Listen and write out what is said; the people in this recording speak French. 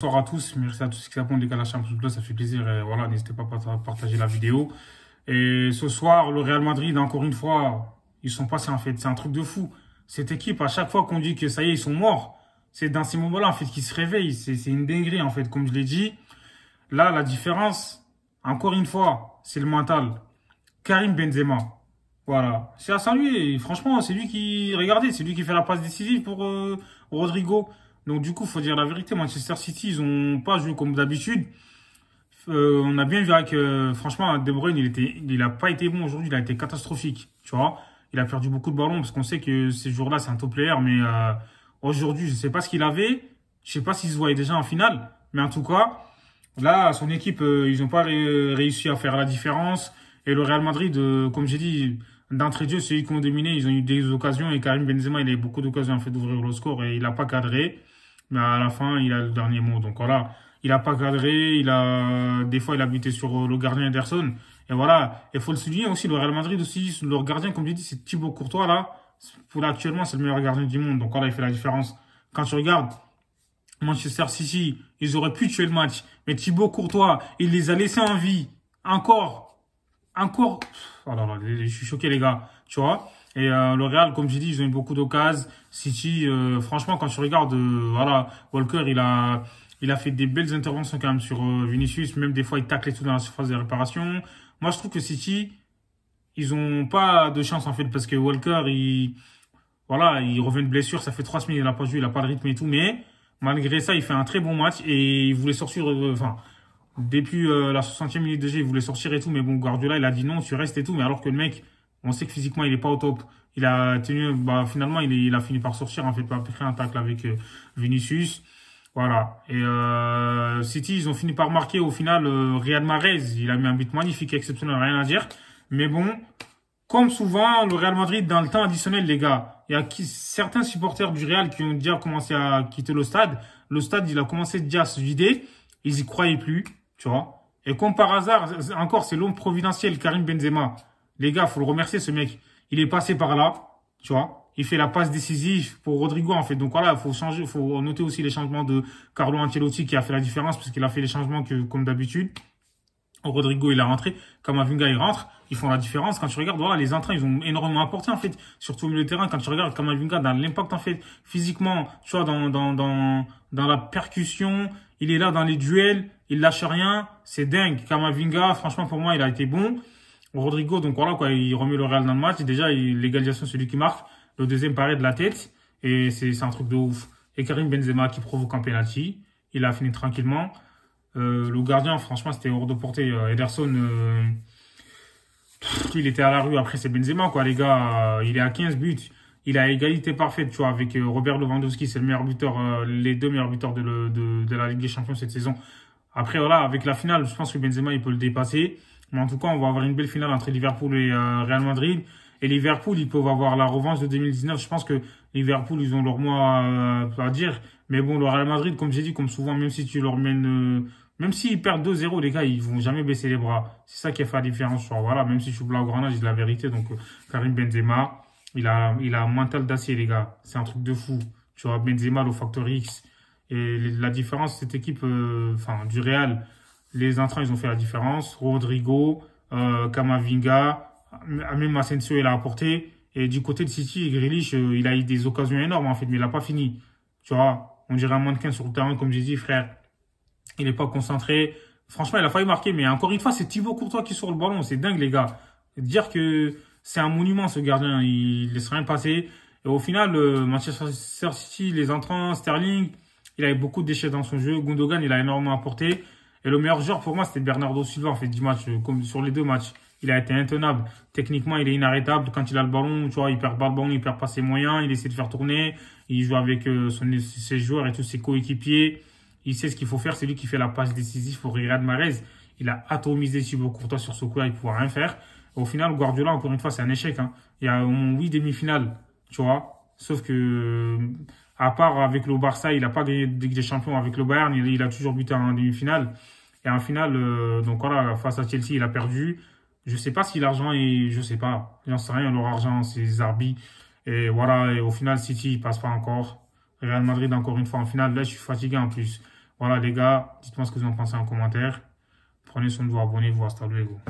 Bonsoir à tous, merci à tous ceux qui s'abonnent les gars, la chambre, ça fait plaisir. voilà, n'hésitez pas à partager la vidéo. Et ce soir, le Real Madrid, encore une fois, ils sont passés en fait. C'est un truc de fou. Cette équipe, à chaque fois qu'on dit que ça y est, ils sont morts, c'est dans ces moments-là en fait qu'ils se réveillent. C'est une dinguerie en fait, comme je l'ai dit. Là, la différence, encore une fois, c'est le mental. Karim Benzema, voilà, c'est à lui. Franchement, c'est lui qui, regardez, c'est lui qui fait la passe décisive pour euh, Rodrigo. Donc du coup, faut dire la vérité, Manchester City, ils ont pas joué comme d'habitude. Euh, on a bien vu avec, euh, franchement, De Bruyne, il était, il a pas été bon aujourd'hui, il a été catastrophique, tu vois. Il a perdu beaucoup de ballons parce qu'on sait que ces jours-là, c'est un top player, mais euh, aujourd'hui, je sais pas ce qu'il avait, je sais pas s'il se voyait déjà en finale, mais en tout cas, là, son équipe, ils ont pas réussi à faire la différence. Et le Real Madrid, comme j'ai dit, d'entrée de jeu, c'est eux qui ont dominé. Ils ont eu des occasions et Karim Benzema, il a eu beaucoup d'occasions en fait d'ouvrir le score et il n'a pas cadré mais à la fin, il a le dernier mot. Donc voilà, il a pas cadré, il a des fois il a buté sur euh, le gardien Anderson Et voilà, il faut le souligner aussi, le Real Madrid aussi, leur gardien, comme je dit, c'est Thibaut Courtois là. Pour actuellement, c'est le meilleur gardien du monde. Donc voilà, il fait la différence. Quand tu regardes Manchester City, ils auraient pu tuer le match, mais Thibaut Courtois, il les a laissés en vie. Encore, encore. Oh je suis choqué les gars, tu vois. Et euh, le Real, comme j'ai dit, ils ont eu beaucoup d'occasions. City, euh, franchement, quand tu regardes, euh, voilà, Walker, il a, il a fait des belles interventions quand même sur Vinicius. Même des fois, il tacle et tout dans la surface des réparations. Moi, je trouve que City, ils ont pas de chance en fait parce que Walker, il, voilà, il revient de blessure. Ça fait trois semaines, il a pas joué, il a pas de rythme et tout. Mais malgré ça, il fait un très bon match et il voulait sortir, enfin depuis la 60e minute de jeu, il voulait sortir et tout, mais bon, Guardiola, il a dit non, tu restes et tout, mais alors que le mec, on sait que physiquement, il n'est pas au top. Il a tenu, bah, finalement, il, il, a fini par sortir, en fait, après un tacle avec euh, Vinicius. Voilà. Et euh, City, ils ont fini par marquer au final euh, Real Madrid, Il a mis un but magnifique, exceptionnel, rien à dire. Mais bon, comme souvent, le Real Madrid, dans le temps additionnel, les gars, il y a certains supporters du Real qui ont déjà commencé à quitter le stade. Le stade, il a commencé déjà à se vider. Ils y croyaient plus, tu vois. Et comme par hasard, encore, c'est l'homme providentiel, Karim Benzema. Les gars, faut le remercier, ce mec. Il est passé par là, tu vois. Il fait la passe décisive pour Rodrigo, en fait. Donc voilà, faut changer, faut noter aussi les changements de Carlo Ancelotti qui a fait la différence parce qu'il a fait les changements que, comme d'habitude. Rodrigo, il a rentré. Kamavinga, il rentre. Ils font la différence. Quand tu regardes, voilà, les entrains, ils ont énormément apporté, en fait. Surtout au milieu de terrain, quand tu regardes Kamavinga, dans l'impact, en fait, physiquement, tu vois, dans, dans, dans, dans la percussion, il est là dans les duels, il lâche rien. C'est dingue. Kamavinga, franchement, pour moi, il a été bon. Rodrigo, donc voilà, quoi, il remet le Real dans le match. Déjà, l'égalisation, celui qui marque. Le deuxième paraît de la tête. Et c'est un truc de ouf. Et Karim Benzema qui provoque un penalty. Il a fini tranquillement. Euh, le gardien, franchement, c'était hors de portée. Euh, Ederson, euh, il était à la rue. Après, c'est Benzema, quoi, les gars. Il est à 15 buts. Il a égalité parfaite, tu vois, avec Robert Lewandowski. C'est le meilleur buteur, les deux meilleurs buteurs de, de la Ligue des Champions cette saison. Après, voilà, avec la finale, je pense que Benzema, il peut le dépasser. Mais en tout cas, on va avoir une belle finale entre Liverpool et euh, Real Madrid. Et Liverpool, ils peuvent avoir la revanche de 2019. Je pense que Liverpool, ils ont leur mot euh, à, dire. Mais bon, le Real Madrid, comme j'ai dit, comme souvent, même si tu leur mènes, euh, même s'ils perdent 2-0, les gars, ils vont jamais baisser les bras. C'est ça qui a fait la différence. voilà, même si je suis blanc au grenage, c'est la vérité. Donc, Karim Benzema, il a, il a un mental d'acier, les gars. C'est un truc de fou. Tu vois, Benzema, le Factor X. Et la différence, cette équipe, enfin, du Real, les entrants, ils ont fait la différence. Rodrigo, euh, Kamavinga, même Asensio, il a apporté. Et du côté de City, Grealish, euh, il a eu des occasions énormes, en fait, mais il n'a pas fini. Tu vois, on dirait un mannequin sur le terrain, comme j'ai dit, frère. Il n'est pas concentré. Franchement, il a failli marquer, mais encore une fois, c'est Thibaut Courtois qui sort le ballon. C'est dingue, les gars. Dire que c'est un monument, ce gardien. Il laisse rien passer. Et au final, euh, Manchester City, les entrants, Sterling, il avait beaucoup de déchets dans son jeu. Gundogan, il a énormément apporté. Et le meilleur joueur pour moi, c'était Bernardo Silva, en fait, 10 matchs, euh, comme sur les deux matchs. Il a été intenable. Techniquement, il est inarrêtable. Quand il a le ballon, tu vois, il perd pas le ballon, il perd pas ses moyens, il essaie de faire tourner. Il joue avec euh, ses joueurs et tous ses coéquipiers. Il sait ce qu'il faut faire. C'est lui qui fait la passe décisive pour Riyad Mahrez. Il a atomisé Thibaut Courtois sur ce coup-là. Il pouvait rien faire. Au final, Guardiola, encore une fois, c'est un échec. Hein. Il y a au demi-finales, tu vois. Sauf que à part avec le Barça, il n'a pas gagné de des Champions avec le Bayern. Il, a toujours buté en demi-finale. Et en finale, euh, donc voilà, face à Chelsea, il a perdu. Je sais pas si l'argent est, je sais pas, j'en sais rien, leur argent, c'est Zarbi. Et voilà, et au final, City, il passe pas encore. Real Madrid, encore une fois, en finale. Là, je suis fatigué en plus. Voilà, les gars, dites-moi ce que vous en pensez en commentaire. Prenez soin de vous, abonnez-vous, hasta luego.